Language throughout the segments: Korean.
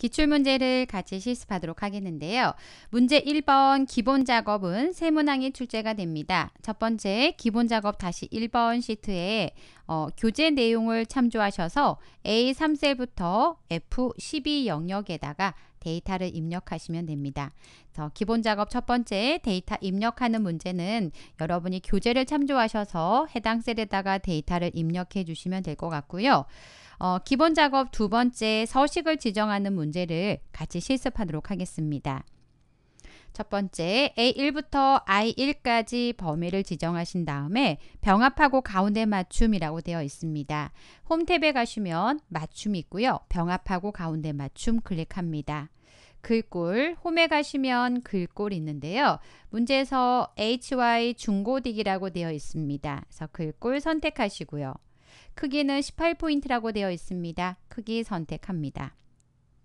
기출문제를 같이 실습하도록 하겠는데요. 문제 1번 기본 작업은 세 문항이 출제가 됩니다. 첫 번째 기본 작업 다시 1번 시트에 어, 교재 내용을 참조하셔서 A3셀부터 F12 영역에다가 데이터를 입력하시면 됩니다. 그래서 기본 작업 첫 번째 데이터 입력하는 문제는 여러분이 교재를 참조하셔서 해당 셀에다가 데이터를 입력해 주시면 될 것 같고요. 어, 기본 작업 두 번째 서식을 지정하는 문제를 같이 실습하도록 하겠습니다. 첫 번째, A1부터 I1까지 범위를 지정하신 다음에 병합하고 가운데 맞춤이라고 되어 있습니다. 홈탭에 가시면 맞춤이 있고요. 병합하고 가운데 맞춤 클릭합니다. 글꼴, 홈에 가시면 글꼴 있는데요. 문제에서 HY 중고딕이라고 되어 있습니다. 그래서 글꼴 선택하시고요. 크기는 18포인트라고 되어 있습니다. 크기 선택합니다.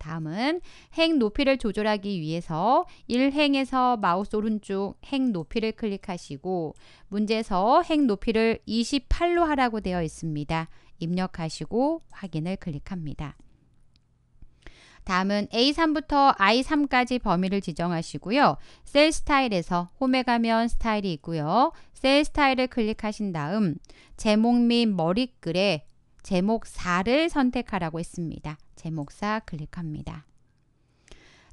다음은 행 높이를 조절하기 위해서 1행에서 마우스 오른쪽 행 높이를 클릭하시고 문제에서 행 높이를 28로 하라고 되어 있습니다. 입력하시고 확인을 클릭합니다. 다음은 A3부터 I3까지 범위를 지정하시고요. 셀 스타일에서 홈에 가면 스타일이 있고요. 셀 스타일을 클릭하신 다음 제목 및 머리글에 제목 4를 선택하라고 했습니다. 제목 4 클릭합니다.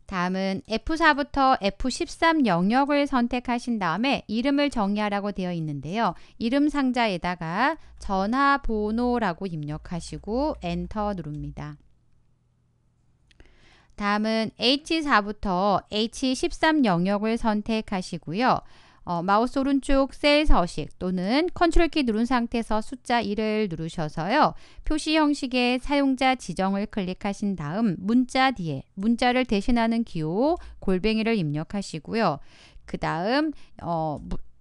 다음은 F4부터 F13 영역을 선택하신 다음에 이름을 정의하라고 되어 있는데요. 이름 상자에다가 전화번호라고 입력하시고 엔터 누릅니다. 다음은 H4부터 H13 영역을 선택하시고요. 어, 마우스 오른쪽 셀 서식 또는 컨트롤 키 누른 상태에서 숫자 1을 누르셔서요. 표시 형식의 사용자 지정을 클릭하신 다음 문자 뒤에 문자를 대신하는 기호 골뱅이를 입력하시고요. 그 다음 어,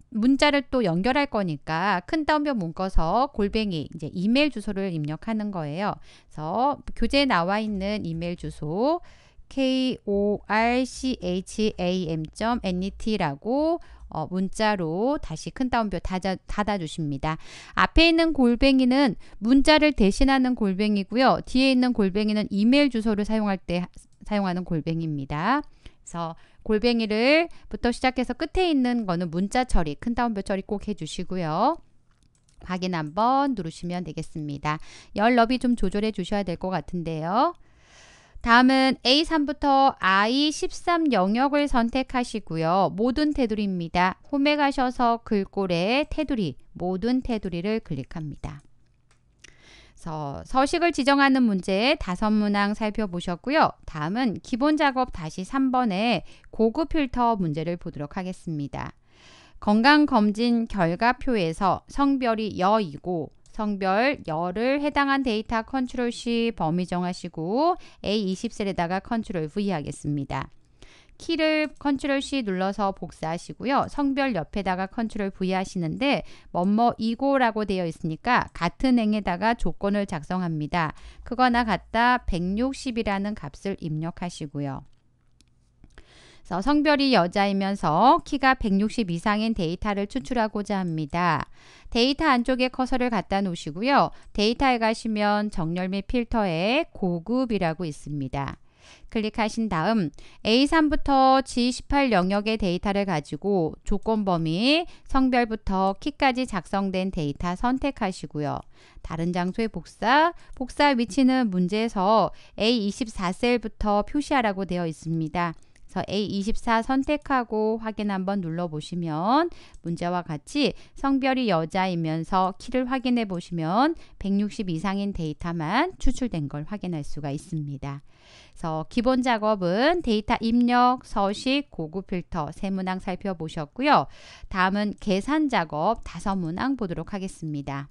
문자를 또 연결할 거니까 큰 따옴표 묶어서 골뱅이 이제 이메일 주소를 입력하는 거예요. 그래서 교재에 나와 있는 이메일 주소 korcham.net라고 어, 문자로 다시 큰 따옴표 닫아, 닫아주십니다. 앞에 있는 골뱅이는 문자를 대신하는 골뱅이고요. 뒤에 있는 골뱅이는 이메일 주소를 사용할 때 사용하는 골뱅이입니다. 그래서 골뱅이를 부터 시작해서 끝에 있는 거는 문자 처리, 큰 따옴표 처리 꼭 해주시고요. 확인 한번 누르시면 되겠습니다. 열 너비 좀 조절해 주셔야 될 것 같은데요. 다음은 A3부터 I13 영역을 선택하시고요. 모든 테두리입니다. 홈에 가셔서 글꼴에 테두리, 모든 테두리를 클릭합니다. 서, 서식을 지정하는 문제 다섯 문항 살펴보셨고요. 다음은 기본 작업 다시 3번에 고급 필터 문제를 보도록 하겠습니다. 건강검진 결과표에서 성별이 여이고 성별, 열을 해당한 데이터 컨트롤 C 범위 정하시고 A20셀에다가 컨트롤 V 하겠습니다. 키를 컨트롤 C 눌러서 복사하시고요. 성별 옆에다가 컨트롤 V 하시는데 뭐뭐이고라고 되어 있으니까 같은 행에다가 조건을 작성합니다. 그거나 같다 160이라는 값을 입력하시고요. 그래서 성별이 여자이면서 키가 160 이상인 데이터를 추출하고자 합니다. 데이터 안쪽에 커서를 갖다 놓으시고요. 데이터에 가시면 정렬 및 필터에 고급이라고 있습니다. 클릭하신 다음 A3부터 G18 영역의 데이터를 가지고 조건 범위, 성별부터 키까지 작성된 데이터 선택하시고요. 다른 장소의 복사, 복사 위치는 문제에서 A24셀부터 표시하라고 되어 있습니다. 그래서 A24 선택하고 확인 한번 눌러보시면 문제와 같이 성별이 여자이면서 키를 확인해 보시면 160 이상인 데이터만 추출된 걸 확인할 수가 있습니다. 그래서 기본 작업은 데이터 입력, 서식, 고급 필터 세 문항 살펴보셨고요. 다음은 계산 작업 다섯 문항 보도록 하겠습니다.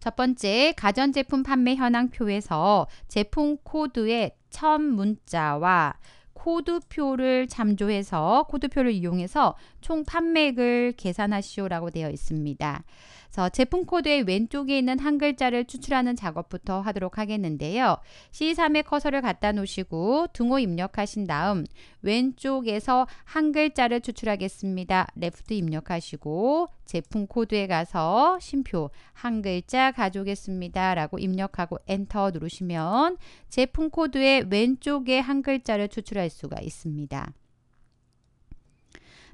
첫 번째 가전제품 판매 현황표에서 제품 코드의 첫 문자와 코드표를 참조해서 코드표를 이용해서 총 판매액을 계산하시오라고 되어 있습니다. 그래서 제품 코드의 왼쪽에 있는 한 글자를 추출하는 작업부터 하도록 하겠는데요. c 3의 커서를 갖다 놓으시고 등호 입력하신 다음 왼쪽에서 한 글자를 추출하겠습니다. 레프트 입력하시고 제품 코드에 가서 심표 한 글자 가져오겠습니다. 라고 입력하고 엔터 누르시면 제품 코드의 왼쪽에 한 글자를 추출할 수가 있습니다.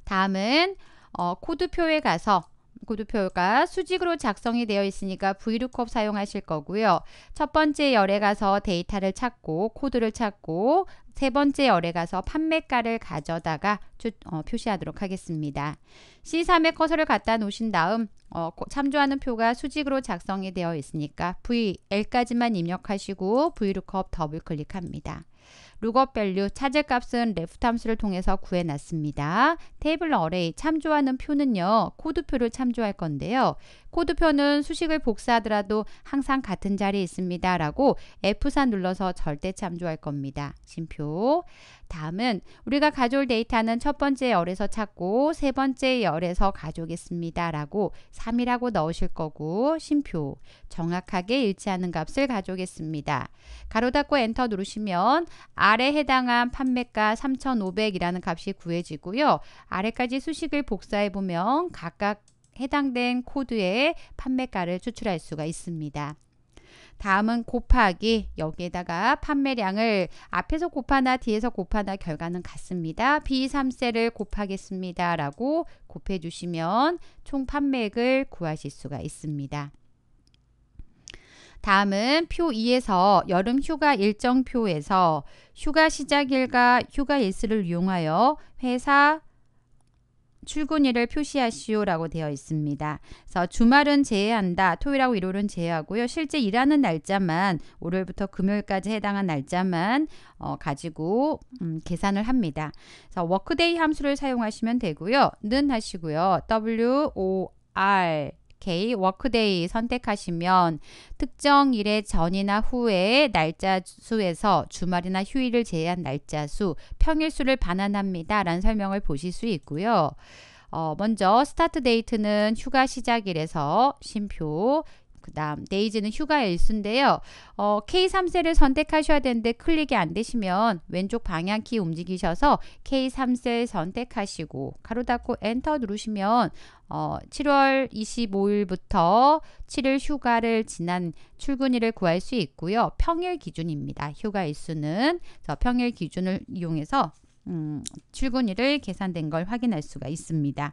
다음은 어, 코드표에 가서 구두표가 수직으로 작성이 되어 있으니까 브이 o o 사용하실 거고요. 첫 번째 열에 가서 데이터를 찾고 코드를 찾고 세 번째 열에 가서 판매가를 가져다가 주, 어, 표시하도록 하겠습니다. c 3의 커서를 갖다 놓으신 다음 어, 참조하는 표가 수직으로 작성이 되어 있으니까 VL까지만 입력하시고 VLOOKUP 더블 클릭합니다. 루거 밸류 찾을 값은 left 함수를 통해서 구해놨습니다. 테이블 array 참조하는 표는요. 코드표를 참조할 건데요. 코드표는 수식을 복사하더라도 항상 같은 자리에 있습니다. 라고 F4 눌러서 절대 참조할 겁니다. 심표 정 다음은 우리가 가져올 데이터는 첫 번째 열에서 찾고 세 번째 열에서 가져오겠습니다. 라고 3이라고 넣으실 거고 심표 정확하게 일치하는 값을 가져오겠습니다. 가로 닫고 엔터 누르시면 아래 해당한 판매가 3,500이라는 값이 구해지고요. 아래까지 수식을 복사해보면 각각 해당된 코드의 판매가를 추출할 수가 있습니다. 다음은 곱하기 여기에다가 판매량을 앞에서 곱하나 뒤에서 곱하나 결과는 같습니다. B3세를 곱하겠습니다. 라고 곱해 주시면 총 판매액을 구하실 수가 있습니다. 다음은 표 2에서 여름 휴가 일정표에서 휴가 시작일과 휴가 일수를 이용하여 회사 출근일을 표시하시오라고 되어 있습니다. 그래서 주말은 제외한다. 토요일하고 일요일은 제외하고요. 실제 일하는 날짜만 월요일부터 금요일까지 해당한 날짜만 어, 가지고 음, 계산을 합니다. 그래서 워크데이 함수를 사용하시면 되고요. 는 하시고요. W O R K 워크데이 선택하시면 특정 일의 전이나 후에 날짜 수에서 주말이나 휴일을 제외한 날짜 수, 평일 수를 반환합니다. 라는 설명을 보실 수 있고요. 어, 먼저 스타트 데이트는 휴가 시작일에서 쉼표, 그 다음 데이지는 휴가 일수인데요. 어, K3셀을 선택하셔야 되는데 클릭이 안 되시면 왼쪽 방향키 움직이셔서 K3셀 선택하시고 가로 닫고 엔터 누르시면 어, 7월 25일부터 7일 휴가를 지난 출근일을 구할 수 있고요. 평일 기준입니다. 휴가 일수는 평일 기준을 이용해서 음, 출근일을 계산된 걸 확인할 수가 있습니다.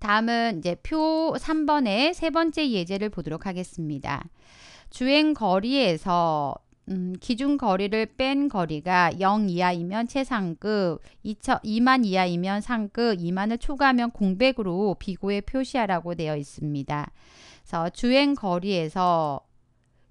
다음은 이제 표 3번의 세 번째 예제를 보도록 하겠습니다. 주행 거리에서 음, 기준 거리를 뺀 거리가 0 이하이면 최상급, 2만 이하이면 상급, 2만을 초과하면 공백으로 비고에 표시하라고 되어 있습니다. 그래서 주행 거리에서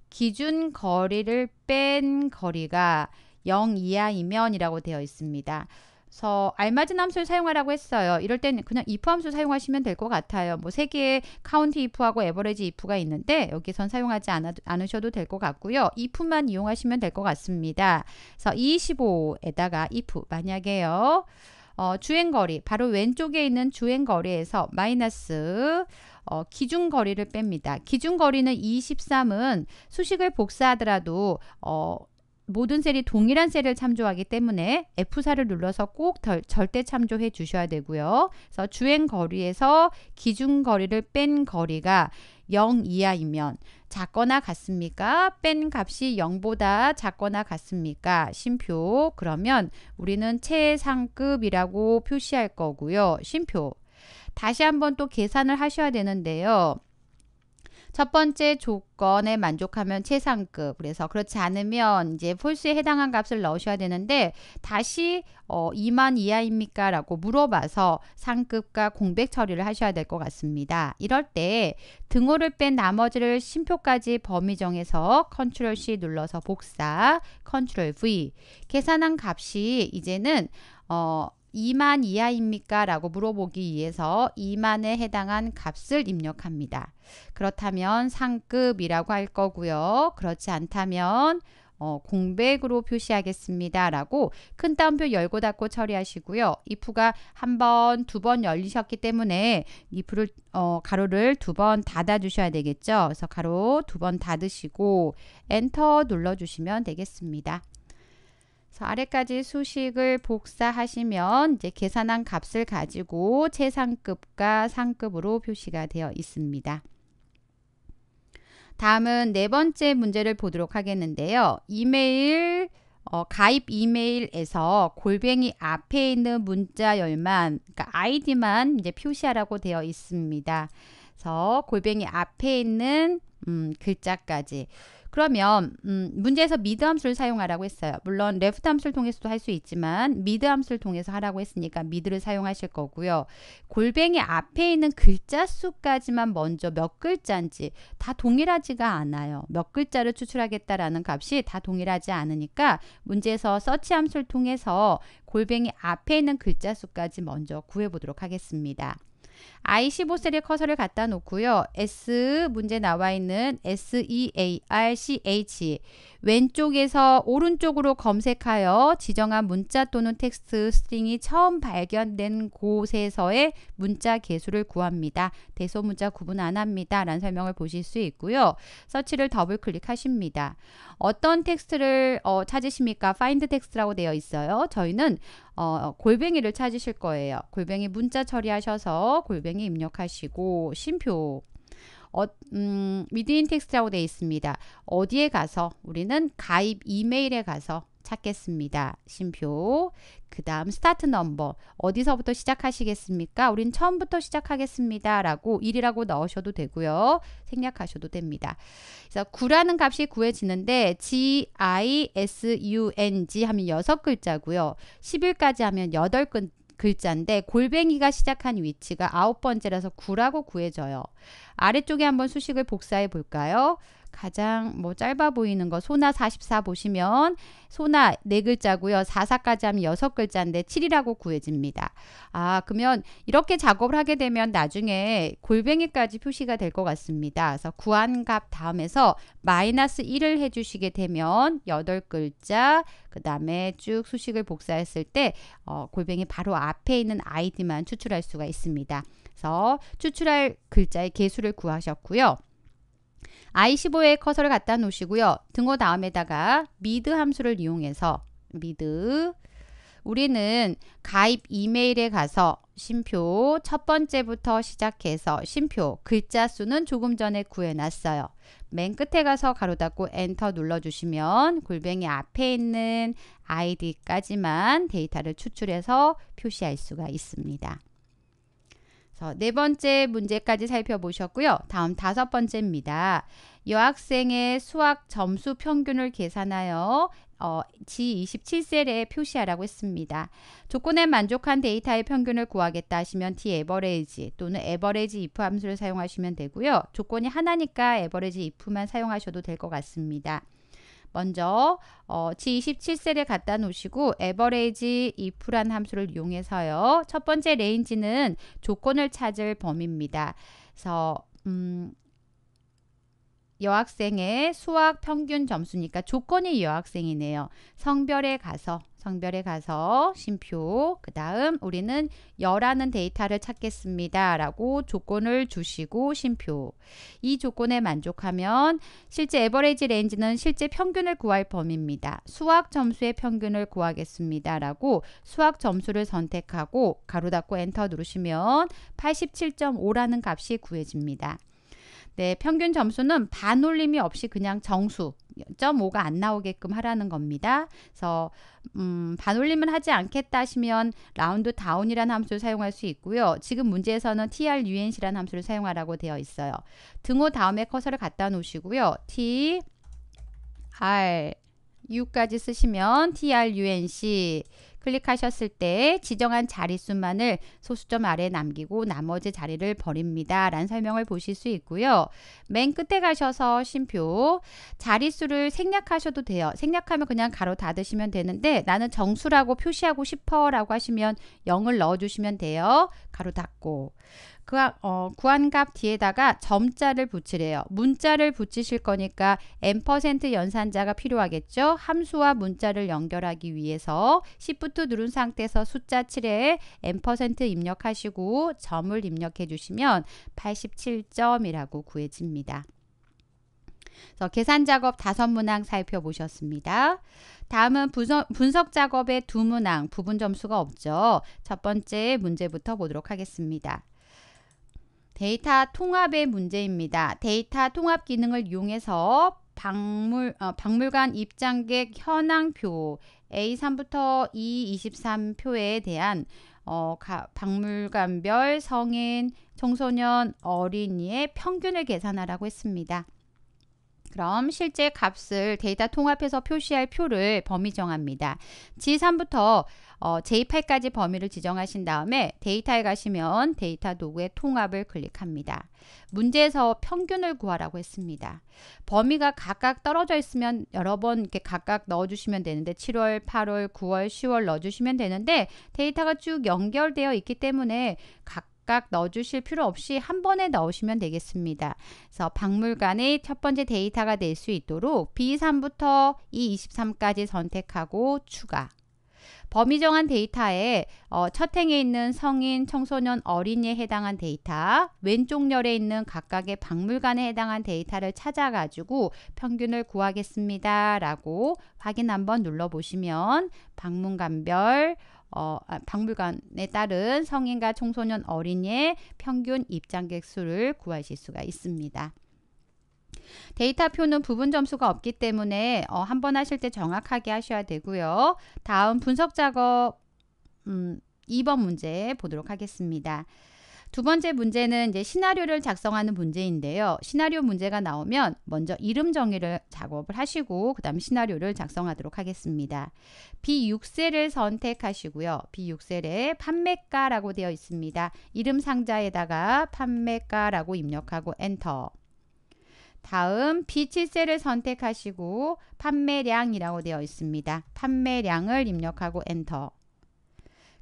기준 거리를 뺀 거리가 0 이하이면이라고 되어 있습니다. 서 알맞은 함수를 사용하라고 했어요. 이럴 때는 그냥 if 함수 사용하시면 될 것 같아요. 뭐세 개의 count if하고 average if가 있는데 여기선 사용하지 않아, 않으셔도 될 것 같고요. if만 이용하시면 될 것 같습니다. 그래서 25에다가 if 만약에요. 어, 주행거리 바로 왼쪽에 있는 주행거리에서 마이너스 어, 기준거리를 뺍니다. 기준거리는 23은 수식을 복사하더라도 어, 모든 셀이 동일한 셀을 참조하기 때문에 F4를 눌러서 꼭 덜, 절대 참조해 주셔야 되고요. 그래서 주행 거리에서 기준 거리를 뺀 거리가 0 이하이면 작거나 같습니까? 뺀 값이 0보다 작거나 같습니까? 심표. 그러면 우리는 최상급이라고 표시할 거고요. 심표. 다시 한번 또 계산을 하셔야 되는데요. 첫 번째 조건에 만족하면 최상급 그래서 그렇지 않으면 이제 폴스에 해당한 값을 넣으셔야 되는데 다시 어, 2만 이하입니까? 라고 물어봐서 상급과 공백 처리를 하셔야 될 것 같습니다. 이럴 때 등호를 뺀 나머지를 심표까지 범위 정해서 컨트롤 C 눌러서 복사 컨트롤 V 계산한 값이 이제는 어, 2만 이하입니까? 라고 물어보기 위해서 2만에 해당한 값을 입력합니다. 그렇다면 상급이라고 할 거고요. 그렇지 않다면 어, 공백으로 표시하겠습니다. 라고 큰 따옴표 열고 닫고 처리하시고요. if가 한 번, 두 번 열리셨기 때문에 if를, 어, 가로를 두 번 닫아주셔야 되겠죠. 그래서 가로 두 번 닫으시고 엔터 눌러주시면 되겠습니다. 아래까지 수식을 복사하시면 이제 계산한 값을 가지고 최상급과 상급으로 표시가 되어 있습니다. 다음은 네 번째 문제를 보도록 하겠는데요. 이메일 어, 가입 이메일에서 골뱅이 앞에 있는 문자열만 그러니까 아이디만 이제 표시하라고 되어 있습니다. 그래서 골뱅이 앞에 있는 음, 글자까지 그러면 음, 문제에서 미드 함수를 사용하라고 했어요. 물론 레프트 함수를 통해서도 할 수 있지만 미드 함수를 통해서 하라고 했으니까 미드를 사용하실 거고요. 골뱅이 앞에 있는 글자 수까지만 먼저 몇 글자인지 다 동일하지가 않아요. 몇 글자를 추출하겠다라는 값이 다 동일하지 않으니까 문제에서 서치 함수를 통해서 골뱅이 앞에 있는 글자 수까지 먼저 구해보도록 하겠습니다. i15 셀에 커서를 갖다 놓고요. S 문제 나와 있는 SEARCH 왼쪽에서 오른쪽으로 검색하여 지정한 문자 또는 텍스트 스트링이 처음 발견된 곳에서의 문자 개수를 구합니다. 대소 문자 구분 안 합니다. 라는 설명을 보실 수 있고요. 서치를 더블 클릭하십니다. 어떤 텍스트를 어, 찾으십니까? find 텍스트라고 되어 있어요. 저희는 어, 골뱅이를 찾으실 거예요. 골뱅이 문자 처리하셔서 골뱅이 골뱅이 입력하시고 심표 어, 음, 미드인 텍스트라고 되어 있습니다. 어디에 가서 우리는 가입 이메일에 가서 찾겠습니다. 심표 그 다음 스타트 넘버 어디서부터 시작하시겠습니까? 우린 처음부터 시작하겠습니다. 라고 1이라고 넣으셔도 되고요. 생략하셔도 됩니다. 그래서 9라는 값이 구해지는데 G, I, S, U, N, G 하면 6글자고요. 10일까지 하면 8글, 글자인데 골뱅이가 시작한 위치가 아홉 번째라서 9라고 구해져요. 아래쪽에 한번 수식을 복사해 볼까요? 가장 뭐 짧아 보이는 거 소나 44 보시면 소나 네 글자고요. 44까지 하면 여섯 글자인데 7이라고 구해집니다. 아 그러면 이렇게 작업을 하게 되면 나중에 골뱅이까지 표시가 될 것 같습니다. 그래서 구한값 다음에서 마이너스 1을 해주시게 되면 여덟 글자 그 다음에 쭉 수식을 복사했을 때 어, 골뱅이 바로 앞에 있는 아이디만 추출할 수가 있습니다. 그래서 추출할 글자의 개수를 구하셨고요. i15에 커서를 갖다 놓으시고요. 등호 다음에다가 미드 함수를 이용해서 미드 우리는 가입 이메일에 가서 심표 첫 번째부터 시작해서 심표 글자 수는 조금 전에 구해놨어요. 맨 끝에 가서 가로 닫고 엔터 눌러주시면 골뱅이 앞에 있는 아이디까지만 데이터를 추출해서 표시할 수가 있습니다. 네 번째 문제까지 살펴보셨고요. 다음 다섯 번째입니다. 여학생의 수학 점수 평균을 계산하여 어, G27셀에 표시하라고 했습니다. 조건에 만족한 데이터의 평균을 구하겠다 하시면 T-average 또는 average if 함수를 사용하시면 되고요. 조건이 하나니까 average if만 사용하셔도 될 것 같습니다. 먼저 어, G27셀에 갖다 놓으시고 average if란 함수를 이용해서요. 첫 번째 레인지는 조건을 찾을 범위입니다. 그래서 음, 여학생의 수학 평균 점수니까 조건이 여학생이네요. 성별에 가서 성별에 가서 심표 그 다음 우리는 열하는 데이터를 찾겠습니다 라고 조건을 주시고 심표 이 조건에 만족하면 실제 에버레이지 레인지는 실제 평균을 구할 범위입니다 수학 점수의 평균을 구하겠습니다 라고 수학 점수를 선택하고 가로 닫고 엔터 누르시면 87.5라는 값이 구해집니다 네, 평균 점수는 반올림이 없이 그냥 정수 0.5가 안 나오게끔 하라는 겁니다. 그래서 음, 반올림은 하지 않겠다 하시면 라운드 다운이라는 함수를 사용할 수 있고요. 지금 문제에서는 trunC라는 함수를 사용하라고 되어 있어요. 등호 다음에 커서를 갖다 놓으시고요. t r u까지 쓰시면 trunc 클릭하셨을 때 지정한 자릿수만을 소수점 아래 남기고 나머지 자리를 버립니다. 라는 설명을 보실 수 있고요. 맨 끝에 가셔서 심표 자릿수를 생략하셔도 돼요. 생략하면 그냥 가로 닫으시면 되는데 나는 정수라고 표시하고 싶어 라고 하시면 0을 넣어주시면 돼요. 가로 닫고 그 어, 구한값 뒤에다가 점자를 붙이래요. 문자를 붙이실 거니까 n% 연산자가 필요하겠죠. 함수와 문자를 연결하기 위해서 Shift 누른 상태에서 숫자 7에 n% 입력하시고 점을 입력해 주시면 87점이라고 구해집니다. 그래서 계산 작업 다섯 문항 살펴보셨습니다. 다음은 분석, 분석 작업의 두 문항 부분 점수가 없죠. 첫 번째 문제부터 보도록 하겠습니다. 데이터 통합의 문제입니다. 데이터 통합 기능을 이용해서 박물, 어, 박물관 입장객 현황표 A3부터 E23표에 대한 어, 가, 박물관별 성인, 청소년, 어린이의 평균을 계산하라고 했습니다. 그럼 실제 값을 데이터 통합해서 표시할 표를 범위 정합니다. G3부터 어, J8까지 범위를 지정하신 다음에 데이터에 가시면 데이터 도구의 통합을 클릭합니다. 문제에서 평균을 구하라고 했습니다. 범위가 각각 떨어져 있으면 여러 번 이렇게 각각 넣어주시면 되는데 7월, 8월, 9월, 10월 넣어주시면 되는데 데이터가 쭉 연결되어 있기 때문에 각 각각 넣어주실 필요 없이 한 번에 넣으시면 되겠습니다. 그래서 박물관의 첫 번째 데이터가 될 수 있도록 B3부터 E23까지 선택하고 추가 범위 정한 데이터에 어, 첫 행에 있는 성인, 청소년, 어린이에 해당한 데이터, 왼쪽 열에 있는 각각의 박물관에 해당한 데이터를 찾아가지고 평균을 구하겠습니다. 라고 확인 한번 눌러보시면 박물관별 어, 아, 박물관에 따른 성인과 청소년 어린이의 평균 입장객 수를 구하실 수가 있습니다. 데이터표는 부분 점수가 없기 때문에 어, 한번 하실 때 정확하게 하셔야 되고요. 다음 분석 작업 음, 2번 문제 보도록 하겠습니다. 두 번째 문제는 이제 시나리오를 작성하는 문제인데요. 시나리오 문제가 나오면 먼저 이름 정의를 작업을 하시고 그 다음 시나리오를 작성하도록 하겠습니다. B6셀을 선택하시고요. B6셀에 판매가라고 되어 있습니다. 이름 상자에다가 판매가라고 입력하고 엔터 다음 B7셀을 선택하시고 판매량이라고 되어 있습니다. 판매량을 입력하고 엔터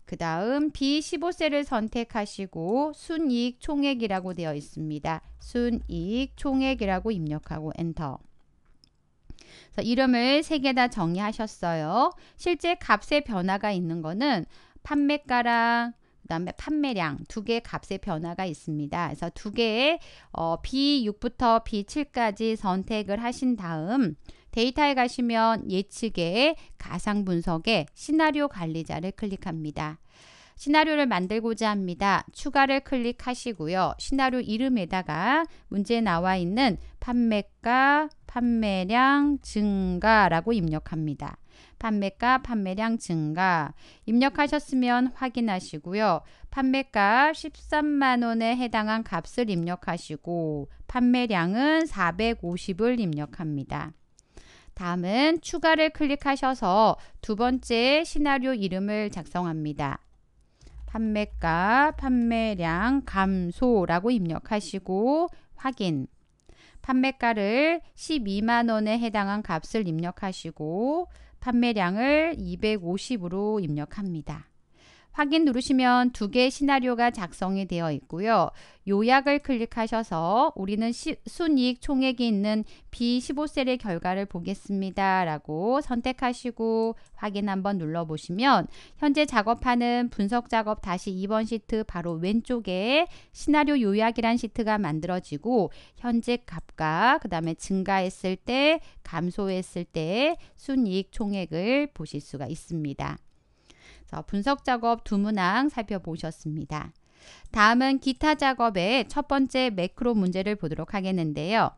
그 다음 B15세를 선택하시고 순이익 총액이라고 되어 있습니다. 순이익 총액이라고 입력하고 엔터. 그래서 이름을 세 개 다 정의하셨어요. 실제 값의 변화가 있는 거는 판매가랑 그 다음에 판매량 두 개 값의 변화가 있습니다. 그래서 두 개의 어, B6부터 B7까지 선택을 하신 다음 데이터에 가시면 예측에 가상 분석에 시나리오 관리자를 클릭합니다. 시나리오를 만들고자 합니다. 추가를 클릭하시고요. 시나리오 이름에다가 문제에 나와 있는 판매가, 판매량 증가라고 입력합니다. 판매가, 판매량 증가 입력하셨으면 확인하시고요. 판매가 13만원에 해당한 값을 입력하시고 판매량은 450을 입력합니다. 다음은 추가를 클릭하셔서 두 번째 시나리오 이름을 작성합니다. 판매가, 판매량, 감소라고 입력하시고 확인 판매가를 12만원에 해당한 값을 입력하시고 판매량을 250으로 입력합니다. 확인 누르시면 두 개의 시나리오가 작성이 되어 있고요. 요약을 클릭하셔서 우리는 시, 순이익 총액이 있는 B15셀의 결과를 보겠습니다. 라고 선택하시고 확인 한번 눌러보시면 현재 작업하는 분석 작업 다시 2번 시트 바로 왼쪽에 시나리오 요약이란 시트가 만들어지고 현재 값과 그 다음에 증가했을 때 감소했을 때 순이익 총액을 보실 수가 있습니다. 분석 작업 두 문항 살펴보셨습니다. 다음은 기타 작업의 첫 번째 매크로 문제를 보도록 하겠는데요.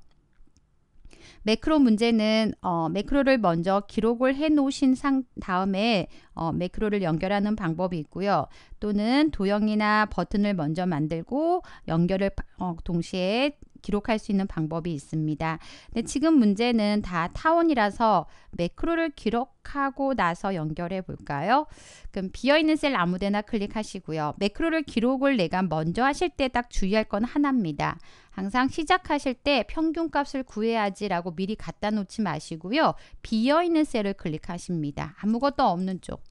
매크로 문제는 어, 매크로를 먼저 기록을 해 놓으신 상, 다음에 어, 매크로를 연결하는 방법이 있고요. 또는 도형이나 버튼을 먼저 만들고 연결을 어, 동시에 기록할 수 있는 방법이 있습니다. 근데 지금 문제는 다 타원이라서 매크로를 기록하고 나서 연결해 볼까요? 그럼 비어있는 셀 아무데나 클릭하시고요. 매크로를 기록을 내가 먼저 하실 때 딱 주의할 건 하나입니다. 항상 시작하실 때 평균값을 구해야지 라고 미리 갖다 놓지 마시고요. 비어있는 셀을 클릭하십니다. 아무것도 없는 쪽.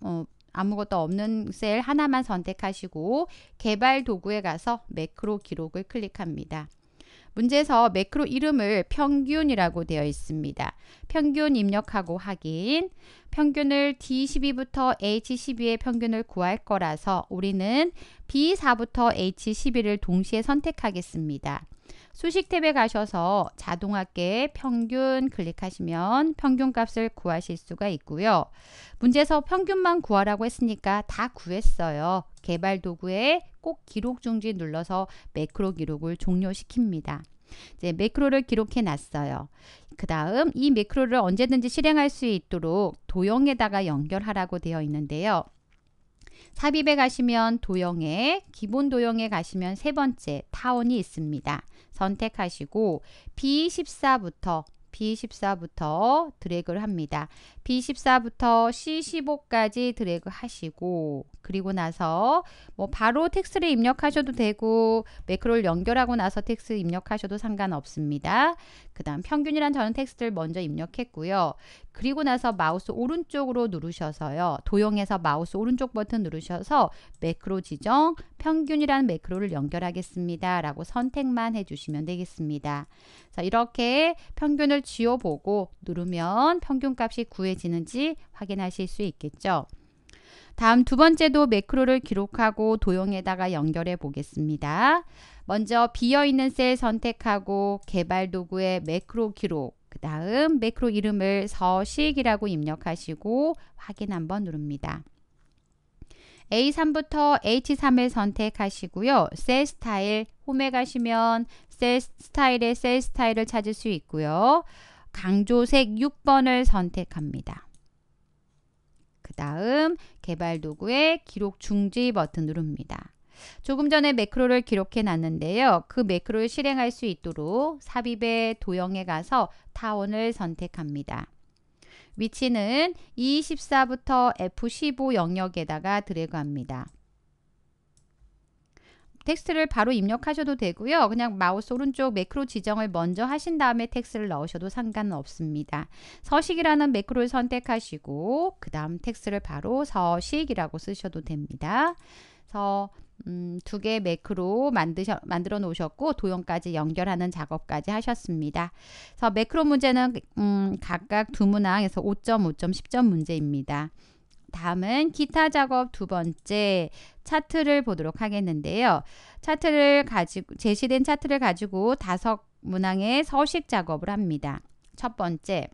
어, 아무것도 없는 셀 하나만 선택하시고 개발 도구에 가서 매크로 기록을 클릭합니다. 문제에서 매크로 이름을 평균이라고 되어 있습니다. 평균 입력하고 확인. 평균을 D12부터 H12의 평균을 구할 거라서 우리는 B4부터 H12를 동시에 선택하겠습니다. 수식 탭에 가셔서 자동합계 평균 클릭하시면 평균값을 구하실 수가 있고요. 문제에서 평균만 구하라고 했으니까 다 구했어요. 개발 도구에 꼭 기록 중지 눌러서 매크로 기록을 종료시킵니다. 이제 매크로를 기록해 놨어요. 그 다음 이 매크로를 언제든지 실행할 수 있도록 도형에다가 연결하라고 되어 있는데요. 삽입에 가시면 도형에 기본 도형에 가시면 세 번째 타원이 있습니다. 선택하시고 B14부터 B14부터 드래그를 합니다. B14부터 C15까지 드래그 하시고 그리고 나서 뭐 바로 텍스를 입력하셔도 되고 매크로를 연결하고 나서 텍스 입력하셔도 상관없습니다. 그 다음 평균이란 저는 텍스트를 먼저 입력했고요. 그리고 나서 마우스 오른쪽으로 누르셔서요. 도형에서 마우스 오른쪽 버튼 누르셔서 매크로 지정, 평균이라는 매크로를 연결하겠습니다. 라고 선택만 해주시면 되겠습니다. 자, 이렇게 평균을 지워보고 누르면 평균값이 구해지는지 확인하실 수 있겠죠. 다음 두 번째도 매크로를 기록하고 도형에다가 연결해 보겠습니다. 먼저 비어있는 셀 선택하고 개발 도구의 매크로 기록 그 다음 매크로 이름을 서식이라고 입력하시고 확인 한번 누릅니다. A3부터 H3을 선택하시고요. 셀 스타일 홈에 가시면 셀 스타일의 셀 스타일을 찾을 수 있고요. 강조색 6번을 선택합니다. 그 다음 개발 도구의 기록 중지 버튼 누릅니다. 조금 전에 매크로를 기록해 놨는데요. 그 매크로를 실행할 수 있도록 삽입의 도형에 가서 타원을 선택합니다. 위치는 E14부터 F15 영역에다가 드래그합니다. 텍스트를 바로 입력하셔도 되고요. 그냥 마우스 오른쪽 매크로 지정을 먼저 하신 다음에 텍스트를 넣으셔도 상관없습니다. 서식이라는 매크로를 선택하시고 그 다음 텍스트를 바로 서식이라고 쓰셔도 됩니다. 그래서 음, 두개 매크로 만드셔, 만들어 놓으셨고 도형까지 연결하는 작업까지 하셨습니다. 그래서 매크로 문제는 음, 각각 두 문항에서 5점, 5점, 10점 문제입니다. 다음은 기타 작업 두 번째 차트를 보도록 하겠는데요. 차트를 가지고 제시된 차트를 가지고 다섯 문항의 서식 작업을 합니다. 첫 번째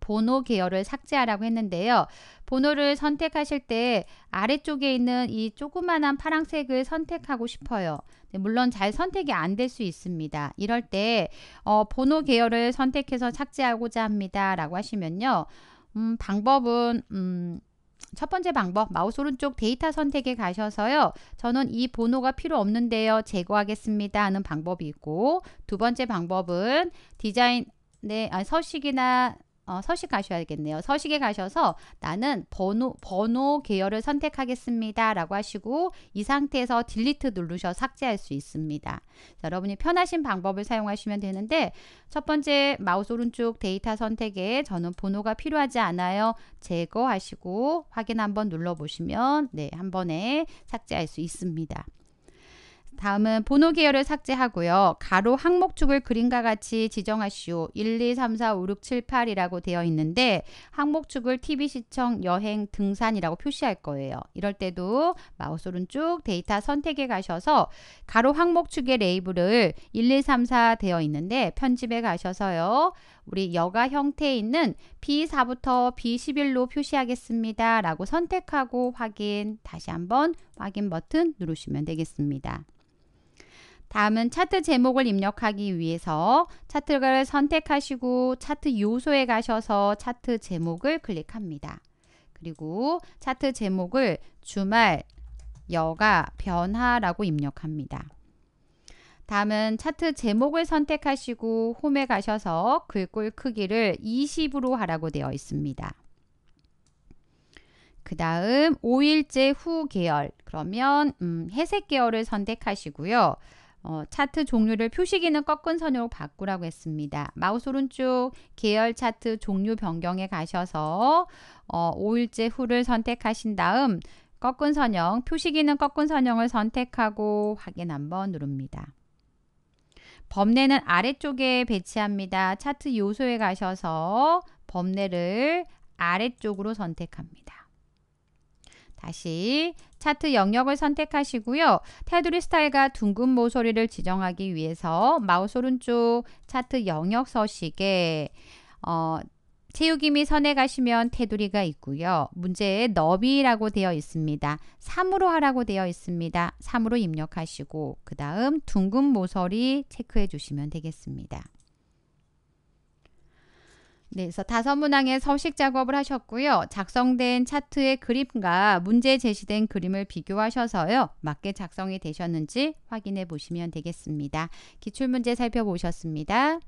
번호 계열을 삭제하라고 했는데요. 번호를 선택하실 때 아래쪽에 있는 이 조그만한 파란색을 선택하고 싶어요. 네, 물론 잘 선택이 안 될 수 있습니다. 이럴 때 어, 번호 계열을 선택해서 삭제하고자 합니다. 라고 하시면요. 음, 방법은 음, 첫 번째 방법 마우스 오른쪽 데이터 선택에 가셔서요. 저는 이 번호가 필요 없는데요. 제거하겠습니다 하는 방법이 있고 두 번째 방법은 디자인 네, 아, 서식이나 어, 서식 가셔야겠네요. 서식에 가셔서 나는 번호, 번호 계열을 선택하겠습니다. 라고 하시고 이 상태에서 딜리트 누르셔 삭제할 수 있습니다. 자, 여러분이 편하신 방법을 사용하시면 되는데 첫 번째 마우스 오른쪽 데이터 선택에 저는 번호가 필요하지 않아요. 제거하시고 확인 한번 눌러보시면 네, 한 번에 삭제할 수 있습니다. 다음은 번호 계열을 삭제하고요. 가로 항목축을 그림과 같이 지정하시오. 1, 2, 3, 4, 5, 6, 7, 8이라고 되어 있는데 항목축을 TV 시청, 여행, 등산이라고 표시할 거예요. 이럴 때도 마우스 오른쪽 데이터 선택에 가셔서 가로 항목축의 레이블을 1, 2, 3, 4 되어 있는데 편집에 가셔서요. 우리 여가 형태에 있는 B4부터 B11로 표시하겠습니다. 라고 선택하고 확인 다시 한번 확인 버튼 누르시면 되겠습니다. 다음은 차트 제목을 입력하기 위해서 차트를 선택하시고 차트 요소에 가셔서 차트 제목을 클릭합니다. 그리고 차트 제목을 주말, 여가, 변화라고 입력합니다. 다음은 차트 제목을 선택하시고 홈에 가셔서 글꼴 크기를 20으로 하라고 되어 있습니다. 그 다음 5일째 후 계열 그러면 음, 회색 계열을 선택하시고요. 어, 차트 종류를 표시기는 꺾은 선으로 바꾸라고 했습니다. 마우스 오른쪽 계열 차트 종류 변경에 가셔서 어, 5일째 후를 선택하신 다음 꺾은 선형, 표시기는 꺾은 선형을 선택하고 확인 한번 누릅니다. 범례는 아래쪽에 배치합니다. 차트 요소에 가셔서 범례를 아래쪽으로 선택합니다. 다시 차트 영역을 선택하시고요. 테두리 스타일과 둥근 모서리를 지정하기 위해서 마우스 오른쪽 차트 영역 서식에 어, 채우기 및 선에 가시면 테두리가 있고요. 문제의 너비라고 되어 있습니다. 3으로 하라고 되어 있습니다. 3으로 입력하시고 그 다음 둥근 모서리 체크해 주시면 되겠습니다. 네, 그래서 다섯 문항의 서식 작업을 하셨고요. 작성된 차트의 그림과 문제에 제시된 그림을 비교하셔서요. 맞게 작성이 되셨는지 확인해 보시면 되겠습니다. 기출문제 살펴보셨습니다.